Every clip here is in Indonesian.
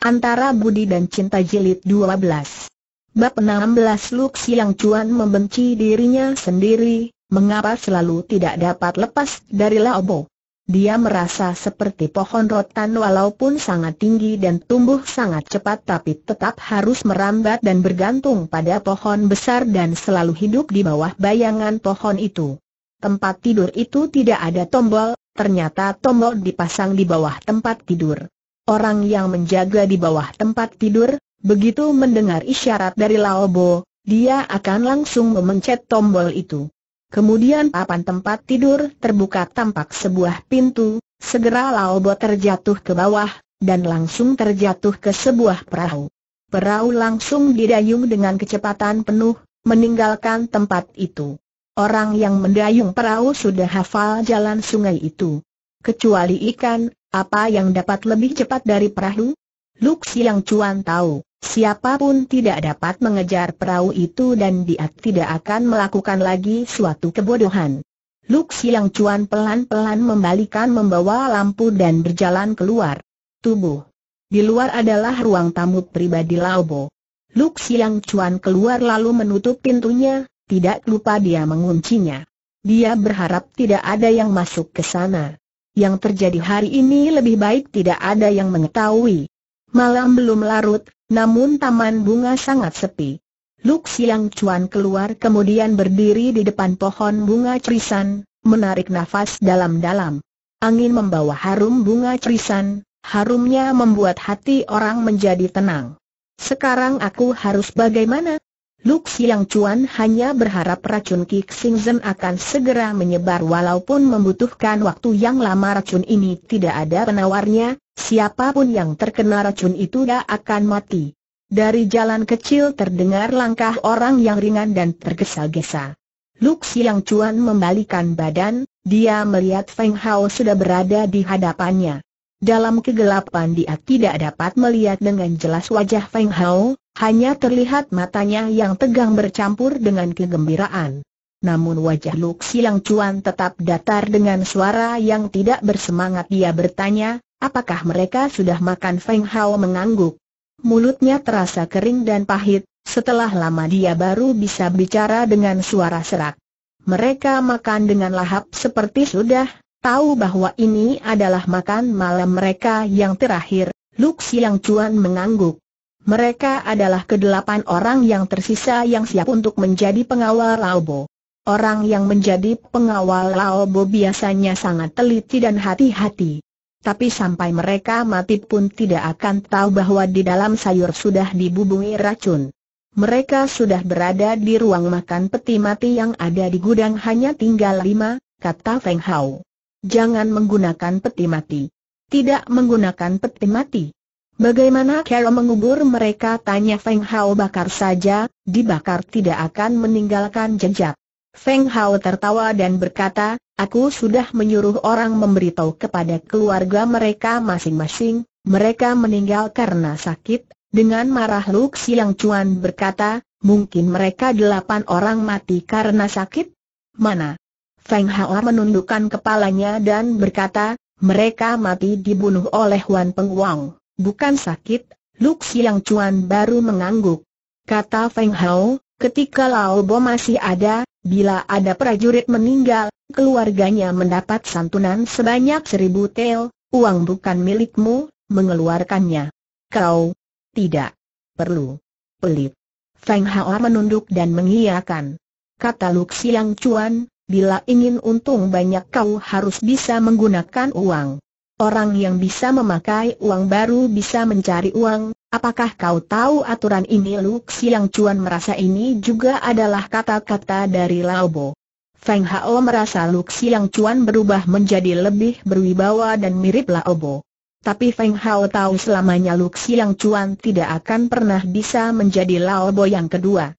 Antara Budi dan Cinta Jilid 12 Bab 16 Lux yang cuan membenci dirinya sendiri, mengapa selalu tidak dapat lepas dari Laobo. Dia merasa seperti pohon rotan walaupun sangat tinggi dan tumbuh sangat cepat tapi tetap harus merambat dan bergantung pada pohon besar dan selalu hidup di bawah bayangan pohon itu. Tempat tidur itu tidak ada tombol, ternyata tombol dipasang di bawah tempat tidur orang yang menjaga di bawah tempat tidur, begitu mendengar isyarat dari Laobo, dia akan langsung memencet tombol itu. Kemudian papan tempat tidur terbuka tampak sebuah pintu, segera Laobo terjatuh ke bawah, dan langsung terjatuh ke sebuah perahu. Perahu langsung didayung dengan kecepatan penuh, meninggalkan tempat itu. Orang yang mendayung perahu sudah hafal jalan sungai itu. Kecuali ikan, apa yang dapat lebih cepat dari perahu? Luk Siang Cuan tahu, siapapun tidak dapat mengejar perahu itu dan dia tidak akan melakukan lagi suatu kebodohan. Luk Siang Cuan pelan-pelan membalikan membawa lampu dan berjalan keluar. Tubuh. Di luar adalah ruang tamu pribadi Laobo. Luk Siang Cuan keluar lalu menutup pintunya, tidak lupa dia menguncinya. Dia berharap tidak ada yang masuk ke sana yang terjadi hari ini lebih baik tidak ada yang mengetahui. Malam belum larut, namun taman bunga sangat sepi. Luk Siang Cuan keluar kemudian berdiri di depan pohon bunga cerisan, menarik nafas dalam-dalam. Angin membawa harum bunga cerisan, harumnya membuat hati orang menjadi tenang. Sekarang aku harus bagaimana? Luk Siang Chuan hanya berharap racun Kik Sing Zhen akan segera menyebar walaupun membutuhkan waktu yang lama racun ini tidak ada penawarnya, siapapun yang terkena racun itu dah akan mati. Dari jalan kecil terdengar langkah orang yang ringan dan tergesa-gesa. Luk Siang Chuan membalikan badan, dia melihat Feng Hao sudah berada di hadapannya. Dalam kegelapan dia tidak dapat melihat dengan jelas wajah Feng Hao, hanya terlihat matanya yang tegang bercampur dengan kegembiraan. Namun wajah Luk Siang Cuan tetap datar dengan suara yang tidak bersemangat dia bertanya, apakah mereka sudah makan Feng Hao mengangguk. Mulutnya terasa kering dan pahit, setelah lama dia baru bisa bicara dengan suara serak. Mereka makan dengan lahap seperti sudah, Tahu bahwa ini adalah makan malam mereka yang terakhir, Lux Yang Cuan mengangguk. Mereka adalah kedelapan orang yang tersisa yang siap untuk menjadi pengawal Laobo. Orang yang menjadi pengawal Laobo biasanya sangat teliti dan hati-hati. Tapi sampai mereka mati pun tidak akan tahu bahwa di dalam sayur sudah dibubungi racun. Mereka sudah berada di ruang makan peti mati yang ada di gudang hanya tinggal lima, kata Feng Hao jangan menggunakan peti mati. Tidak menggunakan peti mati. Bagaimana cara mengubur mereka tanya Feng Hao bakar saja, dibakar tidak akan meninggalkan jejak. Feng Hao tertawa dan berkata, aku sudah menyuruh orang memberitahu kepada keluarga mereka masing-masing, mereka meninggal karena sakit, dengan marah Luk Siang Cuan berkata, mungkin mereka delapan orang mati karena sakit? Mana? Feng Hao menundukkan kepalanya dan berkata, mereka mati dibunuh oleh Wan Peng Wang. Bukan sakit, Luk Siang Chuan baru mengangguk. Kata Feng Hao, ketika Lao Bo masih ada, bila ada prajurit meninggal, keluarganya mendapat santunan sebanyak seribu tel, uang bukan milikmu, mengeluarkannya. Kau tidak perlu pelit. Feng Hao menunduk dan mengiyakan. Kata Luk Siang Chuan, bila ingin untung banyak kau harus bisa menggunakan uang. Orang yang bisa memakai uang baru bisa mencari uang, apakah kau tahu aturan ini Lux yang cuan merasa ini juga adalah kata-kata dari Laobo. Feng Hao merasa Lux yang cuan berubah menjadi lebih berwibawa dan mirip Laobo. Tapi Feng Hao tahu selamanya Lux yang cuan tidak akan pernah bisa menjadi Laobo yang kedua.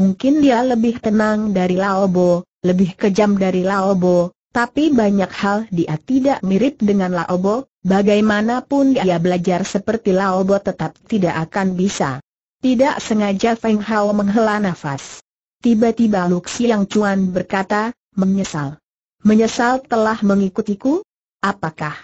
Mungkin dia lebih tenang dari Laobo, lebih kejam dari Laobo, tapi banyak hal dia tidak mirip dengan Laobo, bagaimanapun dia belajar seperti Laobo tetap tidak akan bisa. Tidak sengaja Feng Hao menghela nafas. Tiba-tiba Luxi yang cuan berkata, menyesal. Menyesal telah mengikutiku? Apakah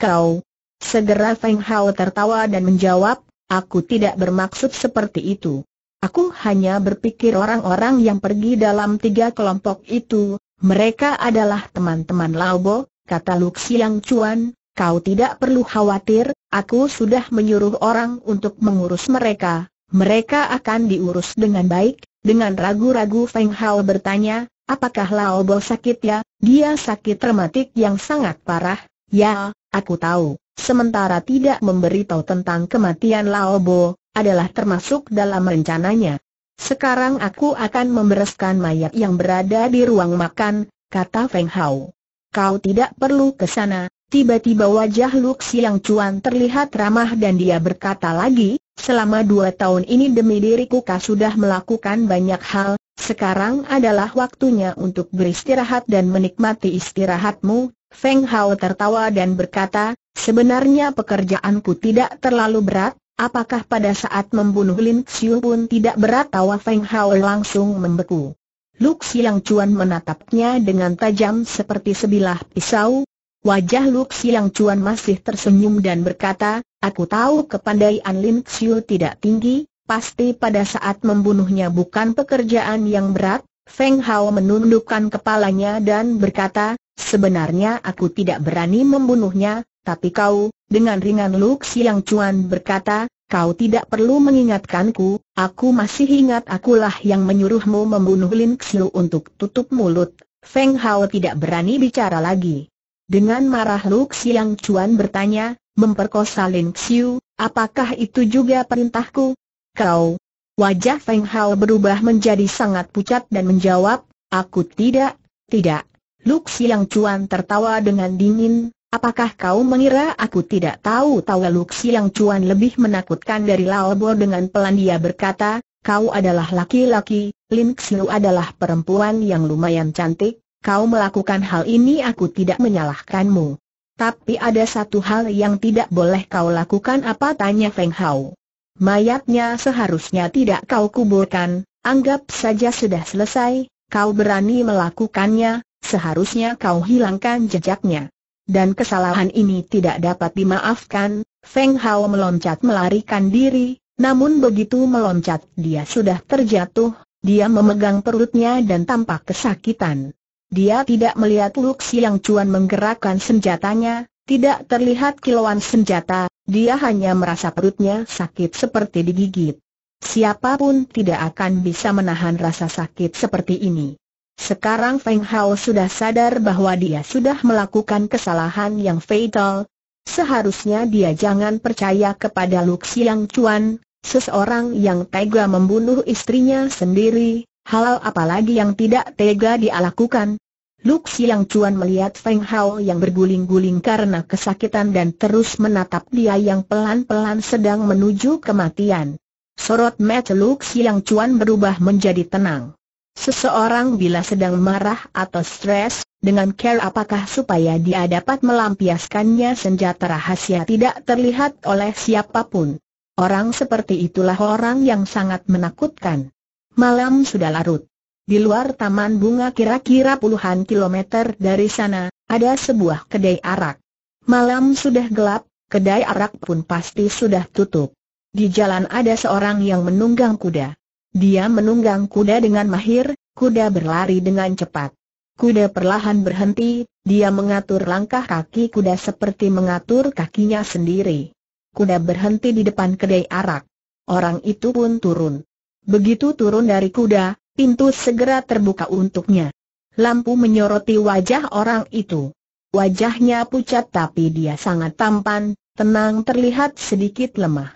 kau? Segera Feng Hao tertawa dan menjawab, aku tidak bermaksud seperti itu. Aku hanya berpikir orang-orang yang pergi dalam tiga kelompok itu, mereka adalah teman-teman Laobo, kata Luxiang Chuan, kau tidak perlu khawatir, aku sudah menyuruh orang untuk mengurus mereka, mereka akan diurus dengan baik, dengan ragu-ragu Feng Hao bertanya, apakah Laobo sakit ya, dia sakit rematik yang sangat parah, ya, aku tahu, sementara tidak memberitahu tentang kematian Laobo, adalah termasuk dalam rencananya. Sekarang aku akan membereskan mayat yang berada di ruang makan, kata Feng Hao. Kau tidak perlu ke sana, Tiba-tiba wajah Luk Siang Cuan terlihat ramah dan dia berkata lagi, selama dua tahun ini demi diriku kau sudah melakukan banyak hal, sekarang adalah waktunya untuk beristirahat dan menikmati istirahatmu, Feng Hao tertawa dan berkata, sebenarnya pekerjaanku tidak terlalu berat, apakah pada saat membunuh Lin Xiu pun tidak berat tawa Feng Hao langsung membeku. Lu Xiang Chuan menatapnya dengan tajam seperti sebilah pisau. Wajah Lu Xiang Chuan masih tersenyum dan berkata, aku tahu kepandaian Lin Xiu tidak tinggi, pasti pada saat membunuhnya bukan pekerjaan yang berat, Feng Hao menundukkan kepalanya dan berkata, sebenarnya aku tidak berani membunuhnya, tapi kau, dengan ringan Luk Siang Chuan berkata, kau tidak perlu mengingatkanku, aku masih ingat akulah yang menyuruhmu membunuh Lin Xiu untuk tutup mulut. Feng Hao tidak berani bicara lagi. Dengan marah Luk Siang Chuan bertanya, memperkosa Lin Xiu, apakah itu juga perintahku? Kau, Wajah Feng Hao berubah menjadi sangat pucat dan menjawab, Aku tidak, tidak. Luk Yang Cuan tertawa dengan dingin, apakah kau mengira aku tidak tahu tawa Luk Yang Cuan lebih menakutkan dari Lao Bo dengan pelan dia berkata, kau adalah laki-laki, Lin Xiu adalah perempuan yang lumayan cantik, kau melakukan hal ini aku tidak menyalahkanmu. Tapi ada satu hal yang tidak boleh kau lakukan apa tanya Feng Hao. Mayatnya seharusnya tidak kau kuburkan, anggap saja sudah selesai, kau berani melakukannya, seharusnya kau hilangkan jejaknya. Dan kesalahan ini tidak dapat dimaafkan, Feng Hao meloncat melarikan diri, namun begitu meloncat dia sudah terjatuh, dia memegang perutnya dan tampak kesakitan. Dia tidak melihat Luxi yang Cuan menggerakkan senjatanya, tidak terlihat kilauan senjata, dia hanya merasa perutnya sakit seperti digigit. Siapapun tidak akan bisa menahan rasa sakit seperti ini. Sekarang Feng Hao sudah sadar bahwa dia sudah melakukan kesalahan yang fatal. Seharusnya dia jangan percaya kepada Luk Yang Chuan, seseorang yang tega membunuh istrinya sendiri, hal apalagi yang tidak tega dia lakukan, Luk Yang Cuan melihat Feng Hao yang berguling-guling karena kesakitan dan terus menatap dia yang pelan-pelan sedang menuju kematian. Sorot mata Luk Yang Cuan berubah menjadi tenang. Seseorang bila sedang marah atau stres, dengan care apakah supaya dia dapat melampiaskannya senjata rahasia tidak terlihat oleh siapapun. Orang seperti itulah orang yang sangat menakutkan. Malam sudah larut. Di luar taman bunga kira-kira puluhan kilometer dari sana, ada sebuah kedai arak. Malam sudah gelap, kedai arak pun pasti sudah tutup. Di jalan ada seorang yang menunggang kuda. Dia menunggang kuda dengan mahir, kuda berlari dengan cepat. Kuda perlahan berhenti, dia mengatur langkah kaki kuda seperti mengatur kakinya sendiri. Kuda berhenti di depan kedai arak. Orang itu pun turun. Begitu turun dari kuda, Pintu segera terbuka untuknya. Lampu menyoroti wajah orang itu. Wajahnya pucat tapi dia sangat tampan, tenang terlihat sedikit lemah.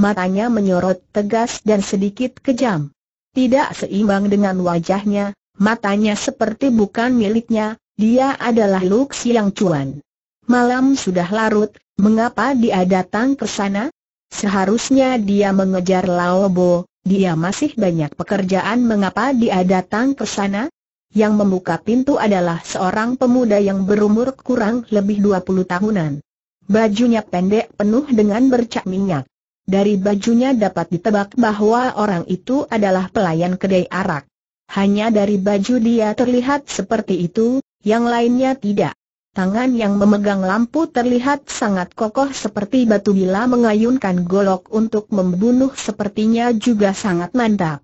Matanya menyorot tegas dan sedikit kejam. Tidak seimbang dengan wajahnya, matanya seperti bukan miliknya, dia adalah Luk Siang Cuan. Malam sudah larut, mengapa dia datang ke sana? Seharusnya dia mengejar Laobo, dia masih banyak pekerjaan mengapa dia datang ke sana? Yang membuka pintu adalah seorang pemuda yang berumur kurang lebih 20 tahunan. Bajunya pendek penuh dengan bercak minyak. Dari bajunya dapat ditebak bahwa orang itu adalah pelayan kedai arak. Hanya dari baju dia terlihat seperti itu, yang lainnya tidak. Tangan yang memegang lampu terlihat sangat kokoh seperti batu bila mengayunkan golok untuk membunuh sepertinya juga sangat mantap.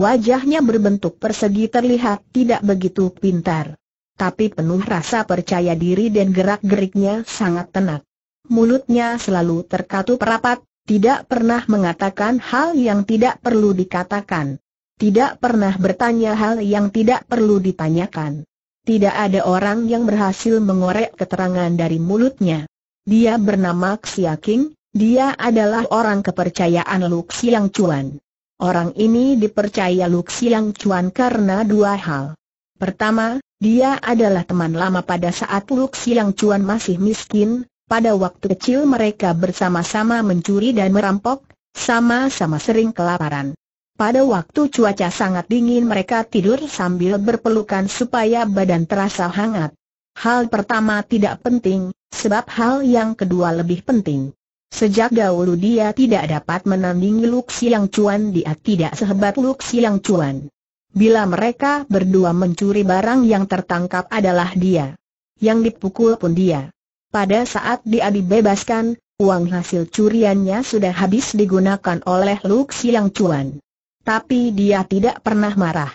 Wajahnya berbentuk persegi terlihat tidak begitu pintar. Tapi penuh rasa percaya diri dan gerak-geriknya sangat tenang. Mulutnya selalu terkatup rapat, tidak pernah mengatakan hal yang tidak perlu dikatakan. Tidak pernah bertanya hal yang tidak perlu ditanyakan. Tidak ada orang yang berhasil mengorek keterangan dari mulutnya. Dia bernama Xia King, dia adalah orang kepercayaan Luk Xiang Chuan. Orang ini dipercaya Luk Xiang Chuan karena dua hal. Pertama, dia adalah teman lama pada saat Luk Xiang Chuan masih miskin, pada waktu kecil mereka bersama-sama mencuri dan merampok, sama-sama sering kelaparan. Pada waktu cuaca sangat dingin mereka tidur sambil berpelukan supaya badan terasa hangat. Hal pertama tidak penting, sebab hal yang kedua lebih penting. Sejak dahulu dia tidak dapat menandingi Lu Xiang cuan dia tidak sehebat Lu Xiang cuan. Bila mereka berdua mencuri barang yang tertangkap adalah dia. Yang dipukul pun dia. Pada saat dia dibebaskan, uang hasil curiannya sudah habis digunakan oleh Lu Xiang cuan. Tapi dia tidak pernah marah.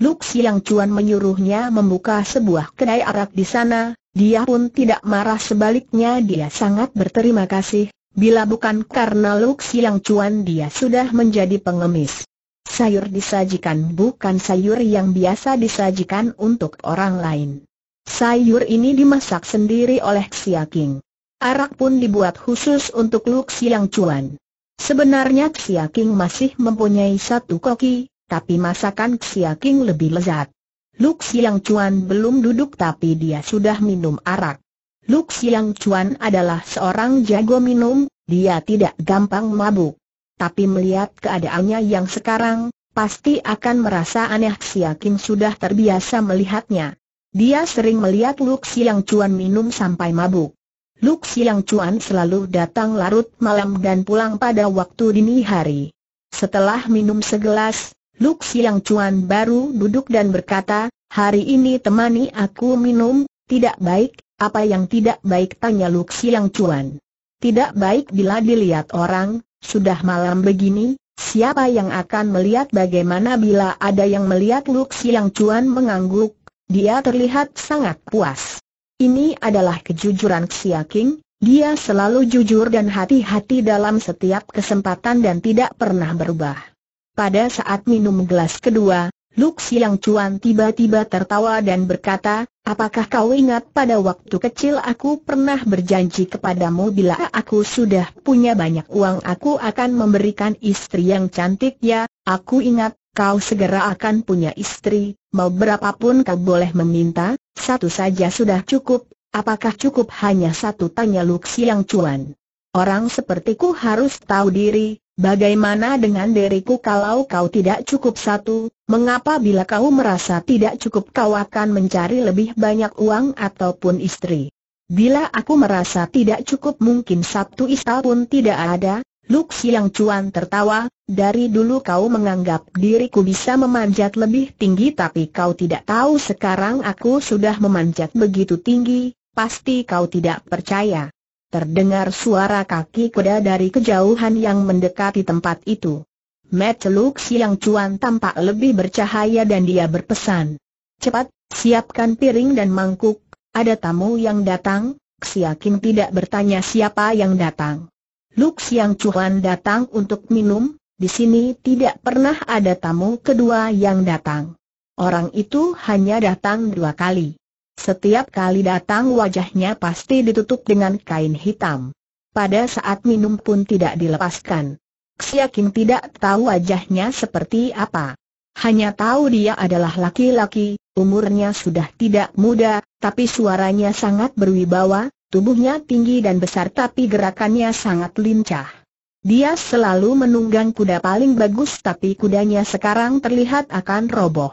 Luk Yang Cuan menyuruhnya membuka sebuah kedai arak di sana, dia pun tidak marah sebaliknya dia sangat berterima kasih, bila bukan karena Luk Yang Cuan dia sudah menjadi pengemis. Sayur disajikan bukan sayur yang biasa disajikan untuk orang lain. Sayur ini dimasak sendiri oleh Xia King. Arak pun dibuat khusus untuk Luk Yang Cuan. Sebenarnya Xia King masih mempunyai satu koki, tapi masakan Xia King lebih lezat. Luk Yang Chuan belum duduk tapi dia sudah minum arak. Luk Yang Chuan adalah seorang jago minum, dia tidak gampang mabuk. Tapi melihat keadaannya yang sekarang, pasti akan merasa aneh Xia King sudah terbiasa melihatnya. Dia sering melihat Luk Yang Chuan minum sampai mabuk. Luk Siang cuan selalu datang larut malam dan pulang pada waktu dini hari. Setelah minum segelas, Luk Siang cuan baru duduk dan berkata, hari ini temani aku minum, tidak baik, apa yang tidak baik tanya Luk Siang cuan. Tidak baik bila dilihat orang, sudah malam begini, siapa yang akan melihat bagaimana bila ada yang melihat Luk Siang cuan mengangguk, dia terlihat sangat puas. Ini adalah kejujuran King. dia selalu jujur dan hati-hati dalam setiap kesempatan dan tidak pernah berubah. Pada saat minum gelas kedua, Luk Siang Cuan tiba-tiba tertawa dan berkata, Apakah kau ingat pada waktu kecil aku pernah berjanji kepadamu bila aku sudah punya banyak uang aku akan memberikan istri yang cantik ya, aku ingat, kau segera akan punya istri, mau berapapun kau boleh meminta, satu saja sudah cukup, apakah cukup hanya satu tanya Luxi yang Cuan? Orang sepertiku harus tahu diri, bagaimana dengan diriku kalau kau tidak cukup satu, mengapa bila kau merasa tidak cukup kau akan mencari lebih banyak uang ataupun istri? Bila aku merasa tidak cukup mungkin satu istal pun tidak ada, Luk Yang Cuan tertawa, dari dulu kau menganggap diriku bisa memanjat lebih tinggi tapi kau tidak tahu sekarang aku sudah memanjat begitu tinggi, pasti kau tidak percaya. Terdengar suara kaki kuda dari kejauhan yang mendekati tempat itu. Mat Luk Yang Cuan tampak lebih bercahaya dan dia berpesan. Cepat, siapkan piring dan mangkuk, ada tamu yang datang, Qing tidak bertanya siapa yang datang. Lux yang Chuan datang untuk minum, di sini tidak pernah ada tamu kedua yang datang. Orang itu hanya datang dua kali. Setiap kali datang wajahnya pasti ditutup dengan kain hitam. Pada saat minum pun tidak dilepaskan. Xiaking tidak tahu wajahnya seperti apa. Hanya tahu dia adalah laki-laki, umurnya sudah tidak muda, tapi suaranya sangat berwibawa, Tubuhnya tinggi dan besar tapi gerakannya sangat lincah. Dia selalu menunggang kuda paling bagus tapi kudanya sekarang terlihat akan roboh.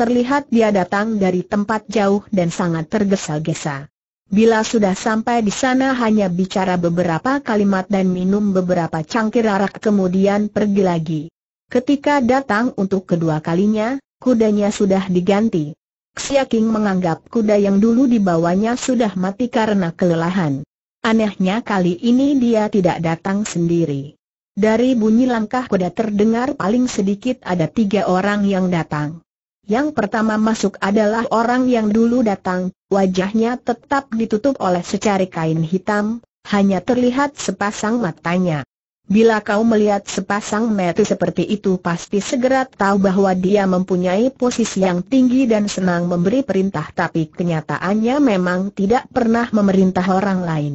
Terlihat dia datang dari tempat jauh dan sangat tergesa-gesa. Bila sudah sampai di sana hanya bicara beberapa kalimat dan minum beberapa cangkir arak kemudian pergi lagi. Ketika datang untuk kedua kalinya, kudanya sudah diganti. King menganggap kuda yang dulu dibawanya sudah mati karena kelelahan. Anehnya kali ini dia tidak datang sendiri. Dari bunyi langkah kuda terdengar paling sedikit ada tiga orang yang datang. Yang pertama masuk adalah orang yang dulu datang, wajahnya tetap ditutup oleh secari kain hitam, hanya terlihat sepasang matanya. Bila kau melihat sepasang mata seperti itu pasti segera tahu bahwa dia mempunyai posisi yang tinggi dan senang memberi perintah tapi kenyataannya memang tidak pernah memerintah orang lain.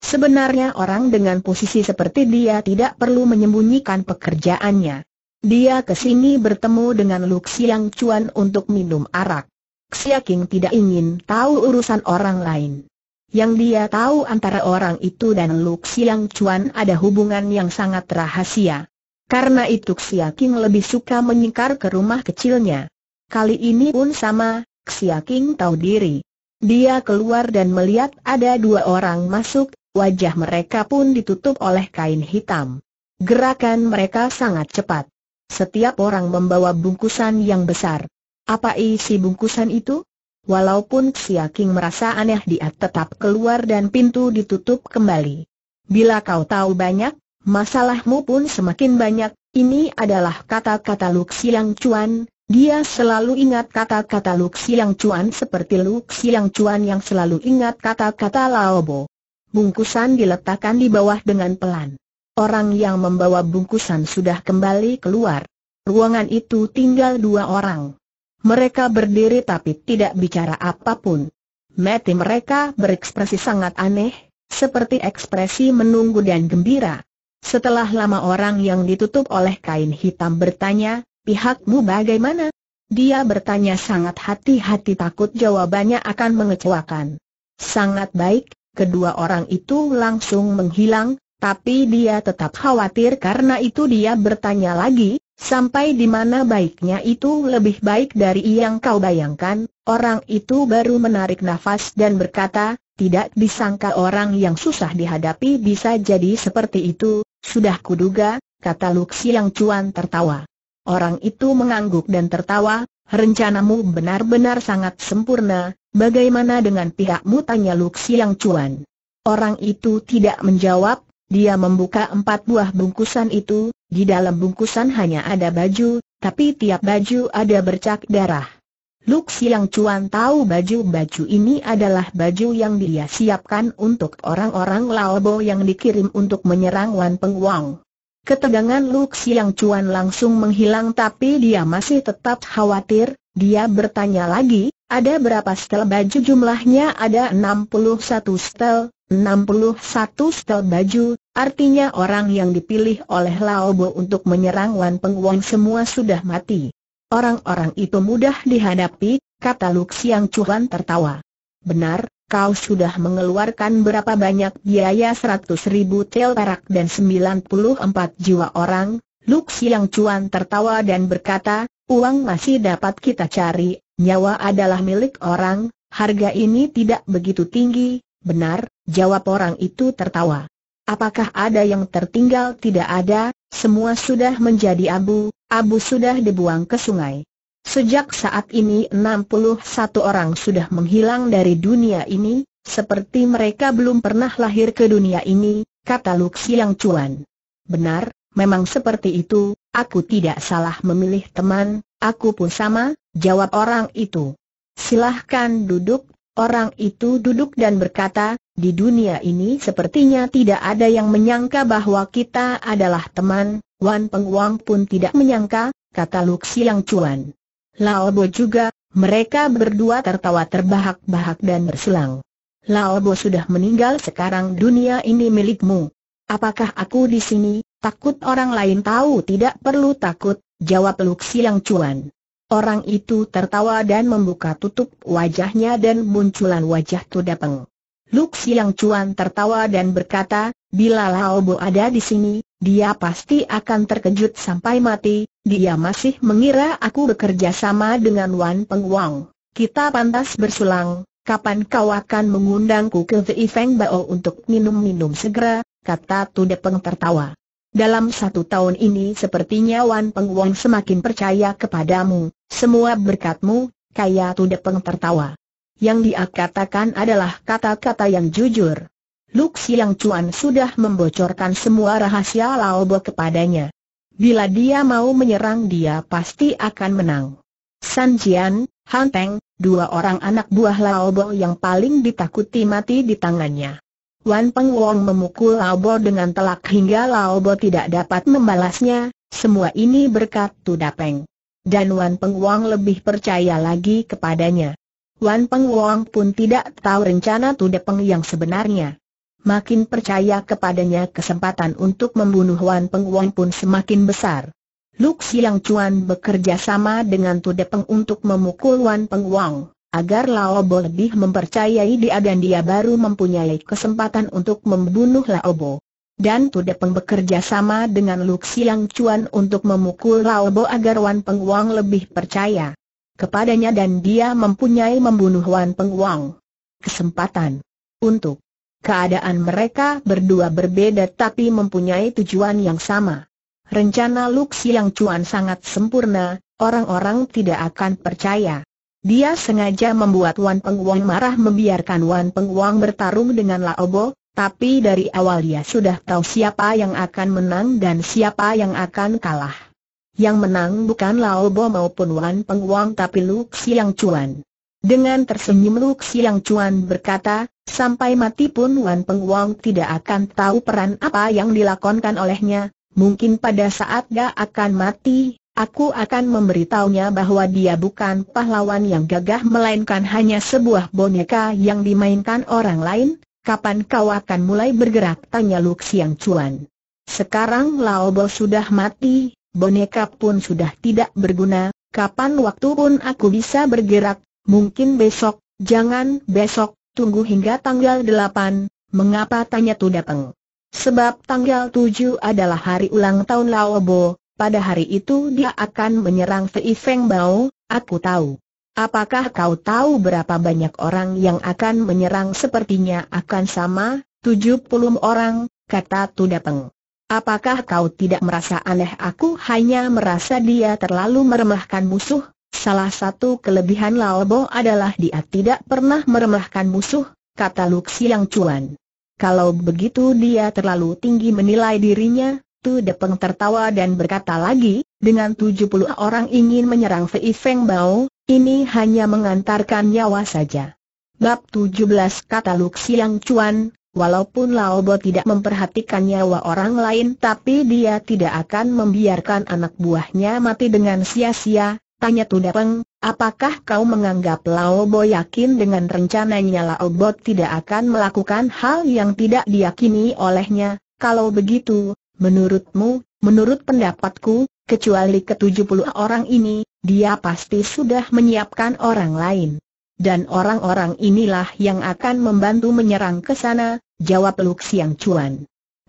Sebenarnya orang dengan posisi seperti dia tidak perlu menyembunyikan pekerjaannya. Dia kesini bertemu dengan Luxiang Siang Cuan untuk minum arak. King tidak ingin tahu urusan orang lain. Yang dia tahu antara orang itu dan Luk Siang Chuan ada hubungan yang sangat rahasia. Karena itu Xiaking lebih suka menyingkar ke rumah kecilnya. Kali ini pun sama, Xiaking tahu diri. Dia keluar dan melihat ada dua orang masuk, wajah mereka pun ditutup oleh kain hitam. Gerakan mereka sangat cepat. Setiap orang membawa bungkusan yang besar. Apa isi bungkusan itu? Walaupun King merasa aneh dia tetap keluar dan pintu ditutup kembali. Bila kau tahu banyak, masalahmu pun semakin banyak, ini adalah kata-kata Luk Siang Chuan, dia selalu ingat kata-kata Luk Siang Chuan seperti Luk Siang Chuan yang selalu ingat kata-kata Laobo. Bungkusan diletakkan di bawah dengan pelan. Orang yang membawa bungkusan sudah kembali keluar. Ruangan itu tinggal dua orang. Mereka berdiri tapi tidak bicara apapun. Mati mereka berekspresi sangat aneh, seperti ekspresi menunggu dan gembira. Setelah lama orang yang ditutup oleh kain hitam bertanya, pihakmu bagaimana? Dia bertanya sangat hati-hati takut jawabannya akan mengecewakan. Sangat baik, kedua orang itu langsung menghilang, tapi dia tetap khawatir karena itu dia bertanya lagi, Sampai di mana baiknya itu lebih baik dari yang kau bayangkan, orang itu baru menarik nafas dan berkata, tidak disangka orang yang susah dihadapi bisa jadi seperti itu, sudah kuduga, kata Luxi yang cuan tertawa. Orang itu mengangguk dan tertawa, rencanamu benar-benar sangat sempurna, bagaimana dengan pihakmu tanya Luxi yang cuan. Orang itu tidak menjawab, dia membuka empat buah bungkusan itu, di dalam bungkusan hanya ada baju, tapi tiap baju ada bercak darah. Luk Siang Cuan tahu baju-baju ini adalah baju yang dia siapkan untuk orang-orang Laobo yang dikirim untuk menyerang Wan Peng Wang. Ketegangan Luk Siang Cuan langsung menghilang tapi dia masih tetap khawatir, dia bertanya lagi, ada berapa setel baju jumlahnya ada 61 setel, 61 stel baju, artinya orang yang dipilih oleh Laobo untuk menyerang Wan Peng Wong semua sudah mati. Orang-orang itu mudah dihadapi, kata Lu Xiang Chuan tertawa. Benar, kau sudah mengeluarkan berapa banyak biaya 100 ribu tel perak dan 94 jiwa orang, Lu Xiang Chuan tertawa dan berkata, uang masih dapat kita cari, nyawa adalah milik orang, harga ini tidak begitu tinggi, Benar, jawab orang itu tertawa. Apakah ada yang tertinggal? Tidak ada, semua sudah menjadi abu, abu sudah dibuang ke sungai. Sejak saat ini 61 orang sudah menghilang dari dunia ini, seperti mereka belum pernah lahir ke dunia ini, kata yang Cuan. Benar, memang seperti itu, aku tidak salah memilih teman, aku pun sama, jawab orang itu. Silahkan duduk Orang itu duduk dan berkata, di dunia ini sepertinya tidak ada yang menyangka bahwa kita adalah teman, Wan Penguang pun tidak menyangka, kata Xiang Chuan. Lao Bo juga, mereka berdua tertawa terbahak-bahak dan berselang. Lao Bo sudah meninggal sekarang dunia ini milikmu. Apakah aku di sini, takut orang lain tahu tidak perlu takut, jawab Xiang Chuan. Orang itu tertawa dan membuka tutup wajahnya dan munculan wajah Tudapeng. Luk Siang Cuan tertawa dan berkata, bila Lao Bo ada di sini, dia pasti akan terkejut sampai mati, dia masih mengira aku bekerja sama dengan Wan Peng Wang. Kita pantas bersulang, kapan kau akan mengundangku ke The Feng Bao untuk minum-minum segera, kata Tudapeng tertawa. Dalam satu tahun ini sepertinya Wan Peng Wong semakin percaya kepadamu, semua berkatmu, kaya Tude Peng tertawa. Yang dia katakan adalah kata-kata yang jujur. Luk Siang Cuan sudah membocorkan semua rahasia Lao Bo kepadanya. Bila dia mau menyerang dia pasti akan menang. San Jian, Han Teng, dua orang anak buah Lao Bo yang paling ditakuti mati di tangannya. Wan Peng Wong memukul Laobo dengan telak hingga Laobo tidak dapat membalasnya, semua ini berkat Peng. Dan Wan Peng Wong lebih percaya lagi kepadanya. Wan Peng Wong pun tidak tahu rencana Peng yang sebenarnya. Makin percaya kepadanya kesempatan untuk membunuh Wan Peng Wong pun semakin besar. Luk Yang Chuan bekerja sama dengan Tu Depeng untuk memukul Wan Peng Wong agar Laobo lebih mempercayai dia dan dia baru mempunyai kesempatan untuk membunuh Laobo. Dan Tude Peng bekerja sama dengan Lu Xiang Chuan untuk memukul Laobo agar Wan Peng Wang lebih percaya kepadanya dan dia mempunyai membunuh Wan Peng Wang. Kesempatan untuk keadaan mereka berdua berbeda tapi mempunyai tujuan yang sama. Rencana Lu Xiang Chuan sangat sempurna, orang-orang tidak akan percaya dia sengaja membuat Wan Peng Wang marah membiarkan Wan Peng Wang bertarung dengan Laobo, tapi dari awal dia sudah tahu siapa yang akan menang dan siapa yang akan kalah. Yang menang bukan Laobo maupun Wan Peng Wang tapi Luk Siang Chuan. Dengan tersenyum Luk Siang Chuan berkata, sampai mati pun Wan Peng Wang tidak akan tahu peran apa yang dilakonkan olehnya, mungkin pada saat dia akan mati, Aku akan memberitahunya bahwa dia bukan pahlawan yang gagah melainkan hanya sebuah boneka yang dimainkan orang lain. Kapan kau akan mulai bergerak? Tanya Lu Xiang Cuan. Sekarang Lao Bo sudah mati, boneka pun sudah tidak berguna. Kapan waktu pun aku bisa bergerak? Mungkin besok, jangan besok, tunggu hingga tanggal 8. Mengapa tanya tu dapeng? Sebab tanggal 7 adalah hari ulang tahun Lao Bo, pada hari itu dia akan menyerang Fei Feng Bao, aku tahu. Apakah kau tahu berapa banyak orang yang akan menyerang sepertinya akan sama, 70 orang, kata Dapeng. Apakah kau tidak merasa aneh aku hanya merasa dia terlalu meremahkan musuh? Salah satu kelebihan Lao Bo adalah dia tidak pernah meremahkan musuh, kata yang Cuan. Kalau begitu dia terlalu tinggi menilai dirinya, itu Depeng tertawa dan berkata lagi, dengan 70 orang ingin menyerang Fei Feng Bao, ini hanya mengantarkan nyawa saja. Bab 17 kata Luk Siang Cuan, walaupun Bo tidak memperhatikan nyawa orang lain tapi dia tidak akan membiarkan anak buahnya mati dengan sia-sia, tanya Depeng. apakah kau menganggap Lao Bo yakin dengan rencananya Lao Bo tidak akan melakukan hal yang tidak diyakini olehnya? Kalau begitu, Menurutmu, menurut pendapatku, kecuali ke-70 orang ini, dia pasti sudah menyiapkan orang lain. Dan orang-orang inilah yang akan membantu menyerang ke sana, jawab Luk Siang Cuan.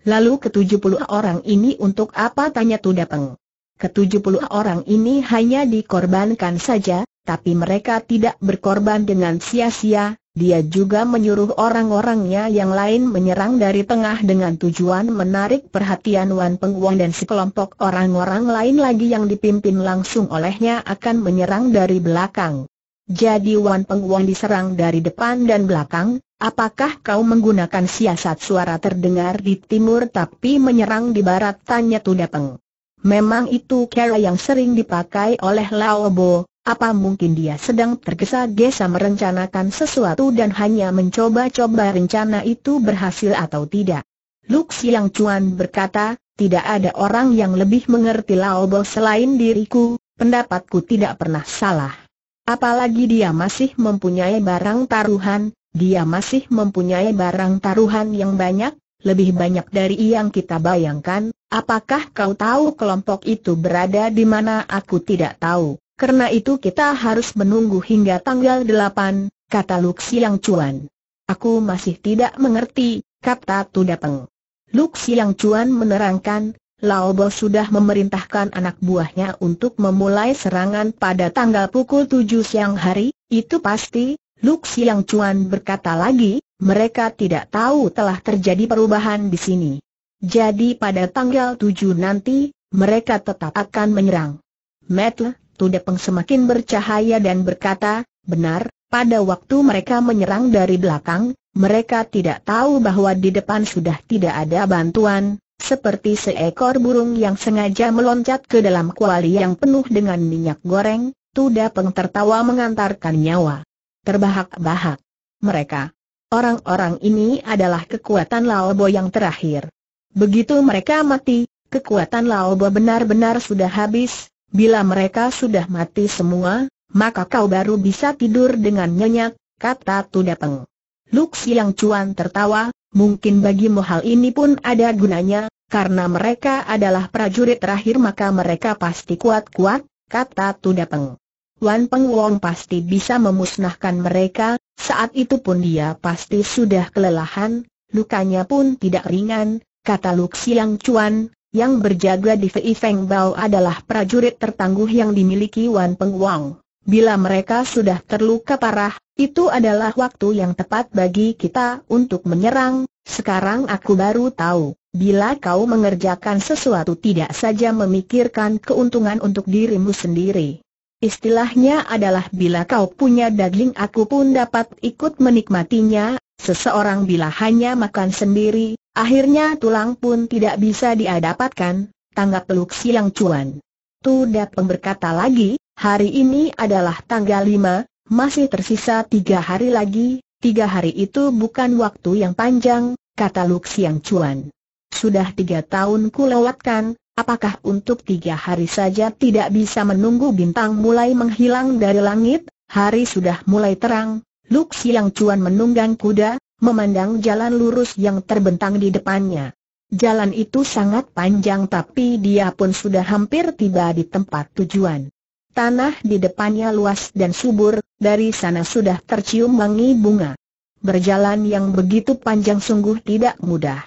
Lalu ke-70 orang ini untuk apa tanya Tuda Peng. Ke-70 orang ini hanya dikorbankan saja, tapi mereka tidak berkorban dengan sia-sia, dia juga menyuruh orang-orangnya yang lain menyerang dari tengah dengan tujuan menarik perhatian Wan Pengwon dan sekelompok orang-orang lain lagi yang dipimpin langsung olehnya akan menyerang dari belakang. Jadi Wan Pengwon diserang dari depan dan belakang, apakah kau menggunakan siasat suara terdengar di timur tapi menyerang di barat? Tanya Tudapeng. Memang itu cara yang sering dipakai oleh Lao Bo, apa mungkin dia sedang tergesa-gesa merencanakan sesuatu dan hanya mencoba-coba rencana itu berhasil atau tidak? Luk Siang Cuan berkata, tidak ada orang yang lebih mengerti Lao Bo selain diriku, pendapatku tidak pernah salah. Apalagi dia masih mempunyai barang taruhan, dia masih mempunyai barang taruhan yang banyak, lebih banyak dari yang kita bayangkan, apakah kau tahu kelompok itu berada di mana aku tidak tahu. Karena itu kita harus menunggu hingga tanggal 8, kata Luxiang Cuan. Aku masih tidak mengerti, kata Tudapeng. Luxiang Cuan menerangkan, Lao Bo sudah memerintahkan anak buahnya untuk memulai serangan pada tanggal pukul 7 siang hari, itu pasti, Luxiang Cuan berkata lagi, mereka tidak tahu telah terjadi perubahan di sini. Jadi pada tanggal 7 nanti, mereka tetap akan menyerang. Metle, Depeng semakin bercahaya dan berkata, benar, pada waktu mereka menyerang dari belakang, mereka tidak tahu bahwa di depan sudah tidak ada bantuan, seperti seekor burung yang sengaja meloncat ke dalam kuali yang penuh dengan minyak goreng, Tuda Peng tertawa mengantarkan nyawa. Terbahak-bahak. Mereka. Orang-orang ini adalah kekuatan Laobo yang terakhir. Begitu mereka mati, kekuatan Laobo benar-benar sudah habis, Bila mereka sudah mati semua, maka kau baru bisa tidur dengan nyenyak, kata Tudapeng. Luk Siang Cuan tertawa, mungkin bagimu hal ini pun ada gunanya, karena mereka adalah prajurit terakhir maka mereka pasti kuat-kuat, kata Tudapeng. Wan Peng Wong pasti bisa memusnahkan mereka, saat itu pun dia pasti sudah kelelahan, lukanya pun tidak ringan, kata Luk Siang Cuan, yang berjaga di Fei Feng Bao adalah prajurit tertangguh yang dimiliki Wan Peng Wang. Bila mereka sudah terluka parah, itu adalah waktu yang tepat bagi kita untuk menyerang. Sekarang aku baru tahu, bila kau mengerjakan sesuatu tidak saja memikirkan keuntungan untuk dirimu sendiri. Istilahnya adalah bila kau punya daging aku pun dapat ikut menikmatinya, seseorang bila hanya makan sendiri, Akhirnya tulang pun tidak bisa diadapatkan, tanggap peluk siang cuan. Tu pemberkata berkata lagi, hari ini adalah tanggal 5, masih tersisa tiga hari lagi, tiga hari itu bukan waktu yang panjang, kata Luk Siang Cuan. Sudah tiga tahun ku lewatkan, apakah untuk tiga hari saja tidak bisa menunggu bintang mulai menghilang dari langit, hari sudah mulai terang, Luk Siang Cuan menunggang kuda, memandang jalan lurus yang terbentang di depannya. Jalan itu sangat panjang tapi dia pun sudah hampir tiba di tempat tujuan. Tanah di depannya luas dan subur, dari sana sudah tercium wangi bunga. Berjalan yang begitu panjang sungguh tidak mudah.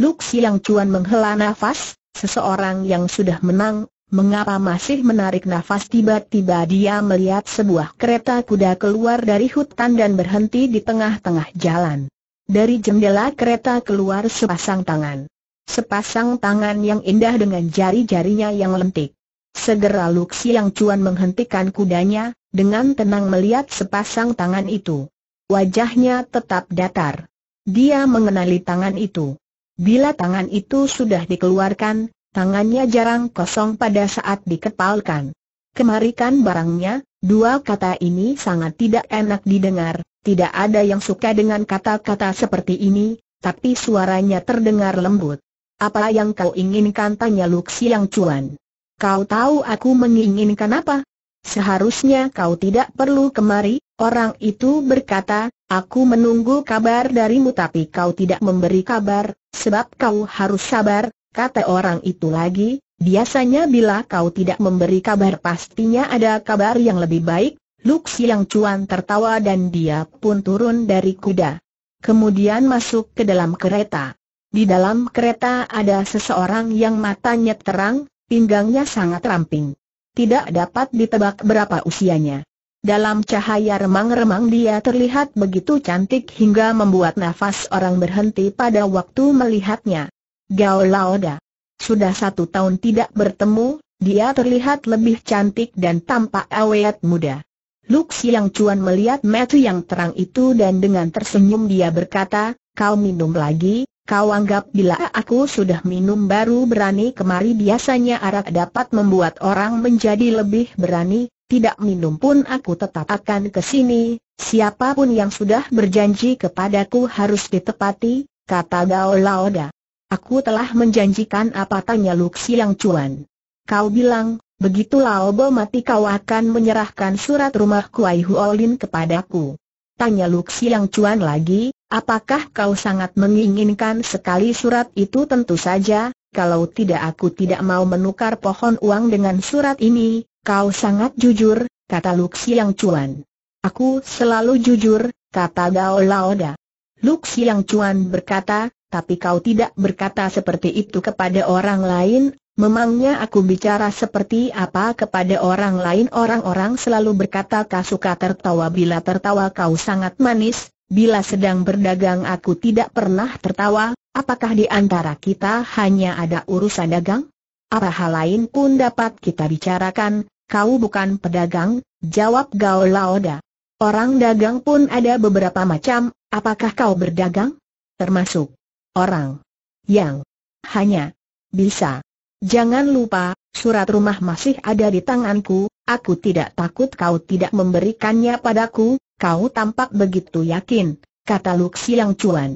Luxi yang cuan menghela nafas, seseorang yang sudah menang, Mengapa masih menarik nafas tiba-tiba dia melihat sebuah kereta kuda keluar dari hutan dan berhenti di tengah-tengah jalan. Dari jendela kereta keluar sepasang tangan. Sepasang tangan yang indah dengan jari-jarinya yang lentik. Segera Luxi yang cuan menghentikan kudanya, dengan tenang melihat sepasang tangan itu. Wajahnya tetap datar. Dia mengenali tangan itu. Bila tangan itu sudah dikeluarkan, Tangannya jarang kosong pada saat dikepalkan. Kemarikan barangnya, dua kata ini sangat tidak enak didengar, tidak ada yang suka dengan kata-kata seperti ini, tapi suaranya terdengar lembut. Apa yang kau inginkan tanya Luksi yang cuan. Kau tahu aku menginginkan apa? Seharusnya kau tidak perlu kemari, orang itu berkata, aku menunggu kabar darimu tapi kau tidak memberi kabar, sebab kau harus sabar, Kata orang itu lagi, biasanya bila kau tidak memberi kabar pastinya ada kabar yang lebih baik, Lux Yang Cuan tertawa dan dia pun turun dari kuda. Kemudian masuk ke dalam kereta. Di dalam kereta ada seseorang yang matanya terang, pinggangnya sangat ramping. Tidak dapat ditebak berapa usianya. Dalam cahaya remang-remang dia terlihat begitu cantik hingga membuat nafas orang berhenti pada waktu melihatnya. Gao Laoda. Sudah satu tahun tidak bertemu, dia terlihat lebih cantik dan tampak awet muda. Lux Yang Cuan melihat mata yang terang itu dan dengan tersenyum dia berkata, kau minum lagi, kau anggap bila aku sudah minum baru berani kemari biasanya arak dapat membuat orang menjadi lebih berani, tidak minum pun aku tetap akan ke sini, siapapun yang sudah berjanji kepadaku harus ditepati, kata Gao Laoda. Aku telah menjanjikan apa tanya Luxi yang cuan. Kau bilang, begitu Bo mati kau akan menyerahkan surat rumah Kuai Huolin kepadaku. Tanya Luxi yang cuan lagi, apakah kau sangat menginginkan sekali surat itu tentu saja, kalau tidak aku tidak mau menukar pohon uang dengan surat ini, kau sangat jujur, kata Luxi yang cuan. Aku selalu jujur, kata Gao Laoda. Luxi yang cuan berkata, tapi kau tidak berkata seperti itu kepada orang lain, memangnya aku bicara seperti apa kepada orang lain Orang-orang selalu berkata kasuka tertawa bila tertawa kau sangat manis, bila sedang berdagang aku tidak pernah tertawa, apakah di antara kita hanya ada urusan dagang? Apa hal lain pun dapat kita bicarakan, kau bukan pedagang, jawab Gao Laoda. Orang dagang pun ada beberapa macam, apakah kau berdagang? Termasuk orang yang hanya bisa. Jangan lupa, surat rumah masih ada di tanganku, aku tidak takut kau tidak memberikannya padaku, kau tampak begitu yakin, kata Luxi Yang Cuan.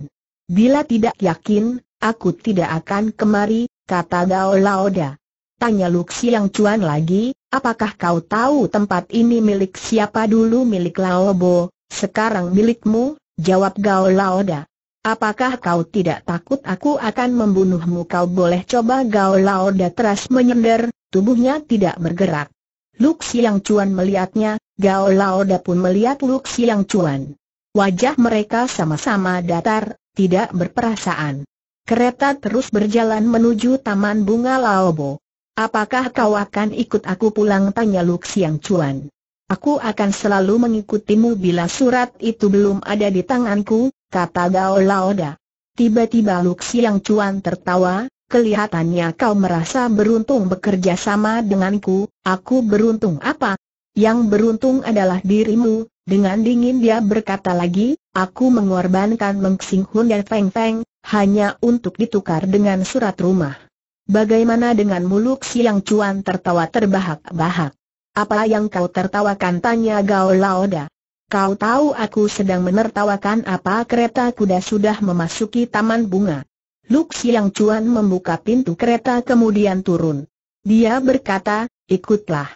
Bila tidak yakin, aku tidak akan kemari, kata Gao Laoda. Tanya Luxi Yang Cuan lagi, apakah kau tahu tempat ini milik siapa dulu milik Laobo, sekarang milikmu, jawab Gao Laoda. Apakah kau tidak takut aku akan membunuhmu? Kau boleh coba Gao Lao Datras menyender, tubuhnya tidak bergerak. Luk Siang Cuan melihatnya, Gao Lao pun melihat Luk Siang Cuan. Wajah mereka sama-sama datar, tidak berperasaan. Kereta terus berjalan menuju Taman Bunga Laobo. Apakah kau akan ikut aku pulang? Tanya Luk Siang Cuan. Aku akan selalu mengikutimu bila surat itu belum ada di tanganku, kata Gao Laoda. Tiba-tiba Luxiang cuan tertawa, kelihatannya kau merasa beruntung bekerja sama denganku, aku beruntung apa? Yang beruntung adalah dirimu, dengan dingin dia berkata lagi, aku mengorbankan Meng Hun dan Feng Feng, hanya untuk ditukar dengan surat rumah. Bagaimana dengan muluk siang cuan tertawa terbahak-bahak? Apa yang kau tertawakan tanya Gao Laoda? Kau tahu aku sedang menertawakan apa kereta kuda sudah memasuki taman bunga. Luk Siang Cuan membuka pintu kereta kemudian turun. Dia berkata, ikutlah.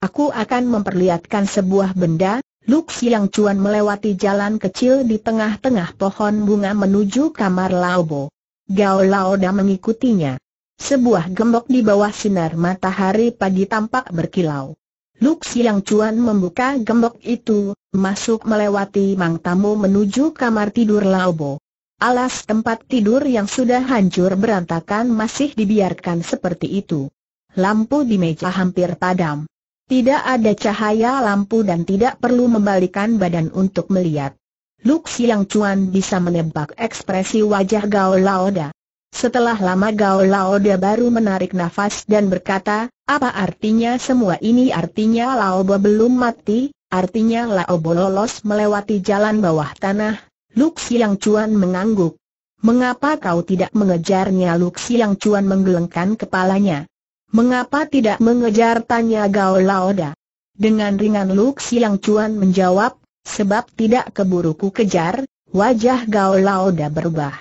Aku akan memperlihatkan sebuah benda, Luk Siang Cuan melewati jalan kecil di tengah-tengah pohon bunga menuju kamar Laobo. Gao Laoda mengikutinya. Sebuah gembok di bawah sinar matahari pagi tampak berkilau. Luk Siang Cuan membuka gembok itu, masuk melewati mang tamu menuju kamar tidur Laobo. Alas tempat tidur yang sudah hancur berantakan masih dibiarkan seperti itu. Lampu di meja hampir padam. Tidak ada cahaya lampu dan tidak perlu membalikan badan untuk melihat. Luk Siang Cuan bisa menebak ekspresi wajah Gao Laoda. Setelah lama Gao Laoda baru menarik nafas dan berkata, apa artinya semua ini? Artinya Laobo belum mati, artinya Laobo lolos melewati jalan bawah tanah. Luk Yang Cuan mengangguk. Mengapa kau tidak mengejarnya? Luk Yang Cuan menggelengkan kepalanya. Mengapa tidak mengejar? Tanya Gao Laoda. Dengan ringan Luk Yang Cuan menjawab, sebab tidak keburu ku kejar, wajah Gao Laoda berubah.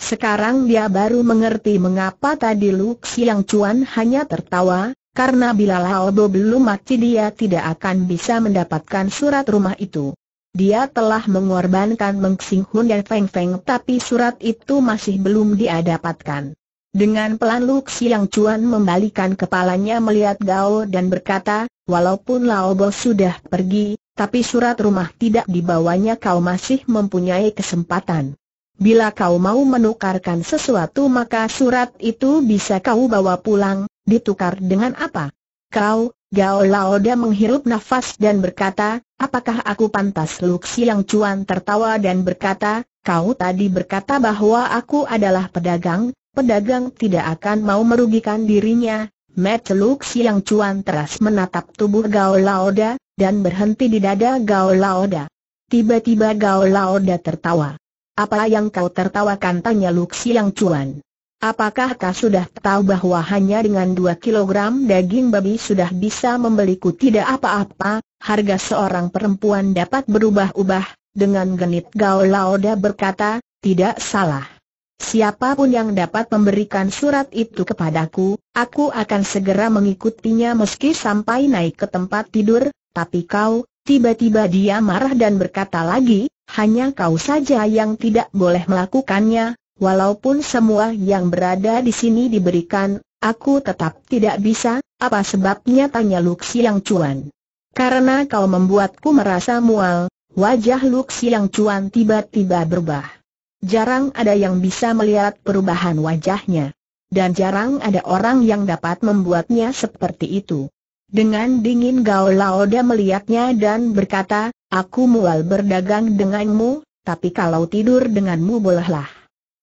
Sekarang dia baru mengerti mengapa tadi Luk Yang Cuan hanya tertawa, karena bila Lalbo belum mati dia tidak akan bisa mendapatkan surat rumah itu. Dia telah mengorbankan Meng Hun dan Feng Feng tapi surat itu masih belum dia dapatkan. Dengan pelan Luxi yang cuan membalikan kepalanya melihat Gao dan berkata, walaupun Lalbo sudah pergi, tapi surat rumah tidak dibawanya kau masih mempunyai kesempatan. Bila kau mau menukarkan sesuatu maka surat itu bisa kau bawa pulang, ditukar dengan apa? Kau, Gao Laoda menghirup nafas dan berkata, apakah aku pantas Luksi yang cuan tertawa dan berkata, kau tadi berkata bahwa aku adalah pedagang, pedagang tidak akan mau merugikan dirinya. Met Luxi yang cuan teras menatap tubuh Gao Laoda, dan berhenti di dada Gao Laoda. Tiba-tiba Gao Laoda tertawa. Apa yang kau tertawakan tanya Luxi yang cuan. Apakah kau sudah tahu bahwa hanya dengan 2 kilogram daging babi sudah bisa membeliku tidak apa-apa, harga seorang perempuan dapat berubah-ubah, dengan genit Gao Laoda berkata, tidak salah. Siapapun yang dapat memberikan surat itu kepadaku, aku akan segera mengikutinya meski sampai naik ke tempat tidur, tapi kau, tiba-tiba dia marah dan berkata lagi, hanya kau saja yang tidak boleh melakukannya, Walaupun semua yang berada di sini diberikan, aku tetap tidak bisa, apa sebabnya tanya Luxi yang Cuan. Karena kau membuatku merasa mual, wajah Luxi yang Cuan tiba-tiba berubah. Jarang ada yang bisa melihat perubahan wajahnya. Dan jarang ada orang yang dapat membuatnya seperti itu. Dengan dingin Gao Laoda melihatnya dan berkata, aku mual berdagang denganmu, tapi kalau tidur denganmu bolehlah.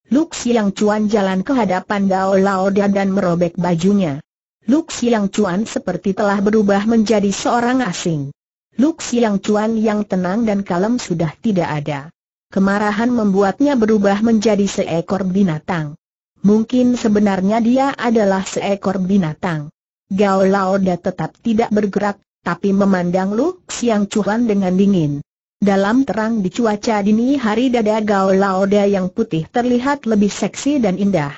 Luk Siang Cuan jalan ke hadapan Gao Lao Dan dan merobek bajunya. Luk Siang Cuan seperti telah berubah menjadi seorang asing. Luk Siang Cuan yang tenang dan kalem sudah tidak ada. Kemarahan membuatnya berubah menjadi seekor binatang. Mungkin sebenarnya dia adalah seekor binatang. Gao Lao Da tetap tidak bergerak, tapi memandang Luk Siang Cuan dengan dingin. Dalam terang di cuaca dini hari dada Gao Laoda yang putih terlihat lebih seksi dan indah.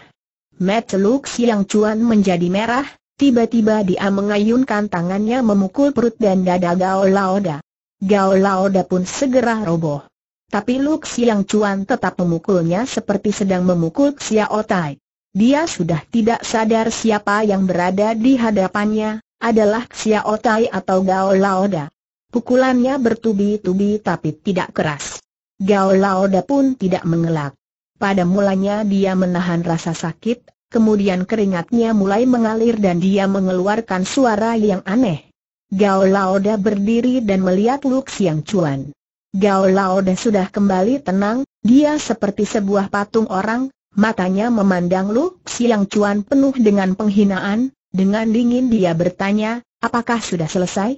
Mata Lux Siang Cuan menjadi merah, tiba-tiba dia mengayunkan tangannya memukul perut dan dada Gao Laoda. Gao Laoda pun segera roboh. Tapi Lux Siang Cuan tetap memukulnya seperti sedang memukul Xiao Tai. Dia sudah tidak sadar siapa yang berada di hadapannya, adalah Xiao Tai atau Gao Laoda. Pukulannya bertubi-tubi tapi tidak keras. Gao Laoda pun tidak mengelak. Pada mulanya dia menahan rasa sakit, kemudian keringatnya mulai mengalir dan dia mengeluarkan suara yang aneh. Gao Laoda berdiri dan melihat Lu Siang Chuan. Gao Laoda sudah kembali tenang, dia seperti sebuah patung orang, matanya memandang Lu Siang Chuan penuh dengan penghinaan, dengan dingin dia bertanya, apakah sudah selesai?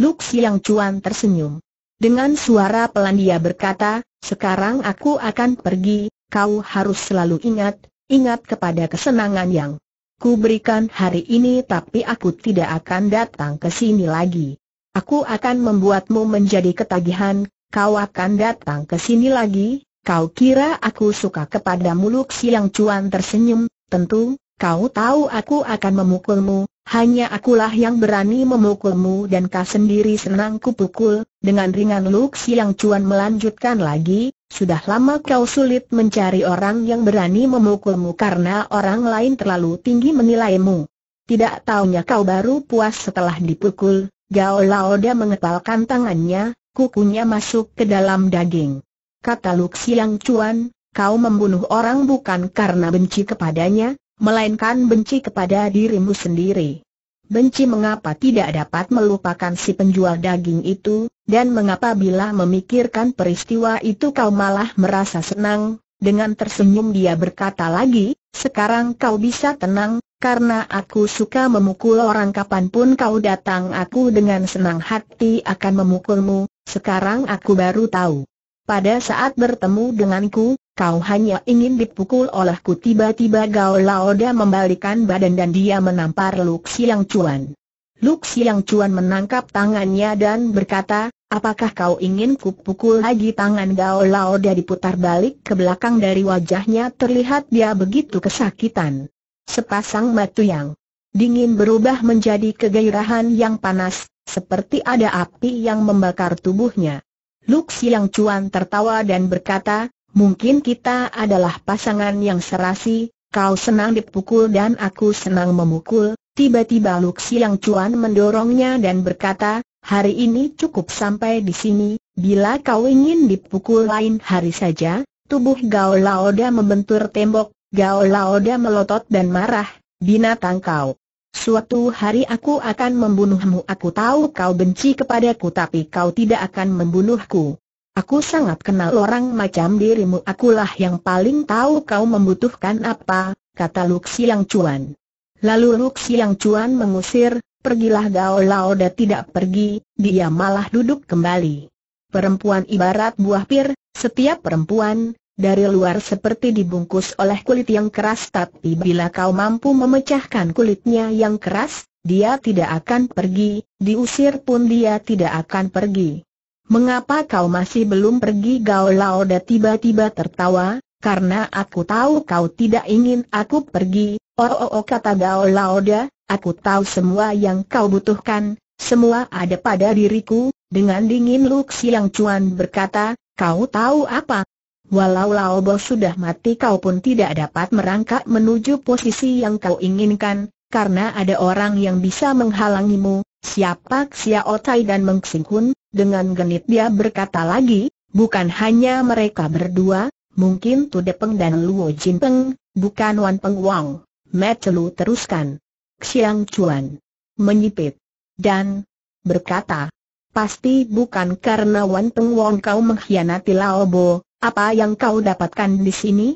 Luk Siang Cuan tersenyum. Dengan suara pelan dia berkata, sekarang aku akan pergi, kau harus selalu ingat, ingat kepada kesenangan yang kuberikan hari ini tapi aku tidak akan datang ke sini lagi. Aku akan membuatmu menjadi ketagihan, kau akan datang ke sini lagi, kau kira aku suka kepadamu Luk Siang Cuan tersenyum, tentu, kau tahu aku akan memukulmu, hanya akulah yang berani memukulmu dan kau sendiri senang kupukul, dengan ringan Lux Siang Cuan melanjutkan lagi, sudah lama kau sulit mencari orang yang berani memukulmu karena orang lain terlalu tinggi menilaimu. Tidak taunya kau baru puas setelah dipukul, Gao Laoda mengepalkan tangannya, kukunya masuk ke dalam daging. Kata Lux Siang Cuan, kau membunuh orang bukan karena benci kepadanya, melainkan benci kepada dirimu sendiri. Benci mengapa tidak dapat melupakan si penjual daging itu, dan mengapa bila memikirkan peristiwa itu kau malah merasa senang, dengan tersenyum dia berkata lagi, sekarang kau bisa tenang, karena aku suka memukul orang kapanpun kau datang aku dengan senang hati akan memukulmu, sekarang aku baru tahu. Pada saat bertemu denganku, Kau hanya ingin dipukul olehku tiba-tiba Gao Laoda membalikan badan dan dia menampar Luk Siang Cuan. Luk Siang Cuan menangkap tangannya dan berkata, apakah kau ingin kupukul lagi tangan Gao Laoda diputar balik ke belakang dari wajahnya terlihat dia begitu kesakitan. Sepasang batu yang dingin berubah menjadi kegairahan yang panas, seperti ada api yang membakar tubuhnya. Luk Siang Cuan tertawa dan berkata, Mungkin kita adalah pasangan yang serasi, kau senang dipukul dan aku senang memukul, tiba-tiba Luksi yang cuan mendorongnya dan berkata, hari ini cukup sampai di sini, bila kau ingin dipukul lain hari saja, tubuh Gao Laoda membentur tembok, Gao Laoda melotot dan marah, binatang kau. Suatu hari aku akan membunuhmu Aku tahu kau benci kepadaku tapi kau tidak akan membunuhku Aku sangat kenal orang macam dirimu akulah yang paling tahu kau membutuhkan apa, kata Luxiang Chuan. Lalu Luxiang Chuan mengusir, pergilah Gao Laoda tidak pergi, dia malah duduk kembali. Perempuan ibarat buah pir, setiap perempuan, dari luar seperti dibungkus oleh kulit yang keras tapi bila kau mampu memecahkan kulitnya yang keras, dia tidak akan pergi, diusir pun dia tidak akan pergi. Mengapa kau masih belum pergi Gao Laoda tiba-tiba tertawa, karena aku tahu kau tidak ingin aku pergi, oh oh, oh kata Gao Laoda, aku tahu semua yang kau butuhkan, semua ada pada diriku, dengan dingin Lu Xiang Cuan berkata, kau tahu apa? Walau Lao Bo sudah mati kau pun tidak dapat merangkak menuju posisi yang kau inginkan, karena ada orang yang bisa menghalangimu, siapa Xiao Tai dan Meng Xing Hun, dengan genit dia berkata lagi, bukan hanya mereka berdua, mungkin Tu Depeng dan Luo Jin Peng, bukan Wan Peng Wang. Metelu teruskan. Xiang Chuan menyipit dan berkata, pasti bukan karena Wan Peng Wang kau mengkhianati Laobo, apa yang kau dapatkan di sini?